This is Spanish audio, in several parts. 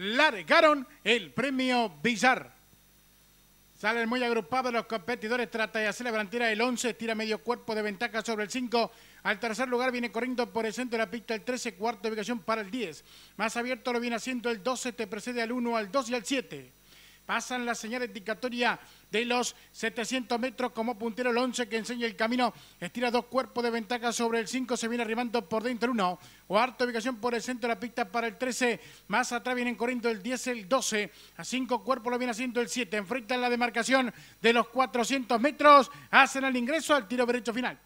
largaron el premio Bizar. Salen muy agrupados los competidores, trata de hacer la delantera el 11, tira medio cuerpo de ventaja sobre el 5. Al tercer lugar viene corriendo por el centro de la pista el 13, cuarta ubicación para el 10. Más abierto lo viene haciendo el 12, te precede al 1, al 2 y al 7. Pasan la señal indicatoria de los 700 metros como puntero el 11 que enseña el camino. Estira dos cuerpos de ventaja sobre el 5. Se viene arribando por dentro el 1. Cuarta ubicación por el centro de la pista para el 13. Más atrás vienen corriendo el 10, el 12. A cinco cuerpos lo viene haciendo el 7. Enfrentan la demarcación de los 400 metros. Hacen el ingreso al tiro derecho final.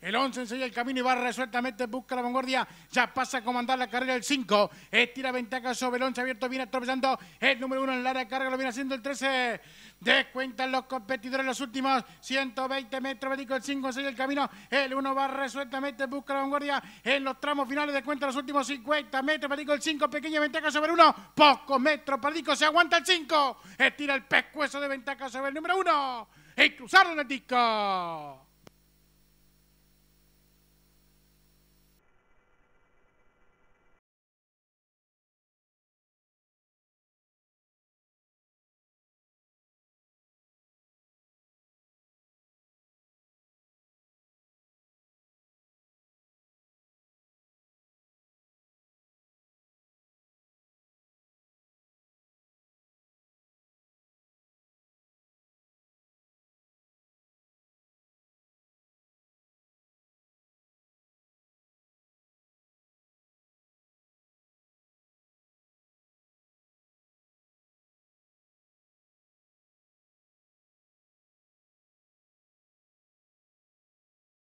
El 11 enseña el camino y va resueltamente busca la vanguardia. Ya pasa a comandar la carrera el 5. Estira eh, ventaja sobre el 11 abierto. Viene atropellando el número 1 en la área de carga. Lo viene haciendo el 13. Descuentan los competidores los últimos 120 metros. Médico el 5 enseña el camino. El 1 va resueltamente busca la vanguardia. En los tramos finales descuentan los últimos 50 metros. el 5. Pequeña ventaja sobre el 1. Pocos metros. Perdico se aguanta el 5. Estira el pescuezo de ventaja sobre el número 1. Y cruzaron el disco.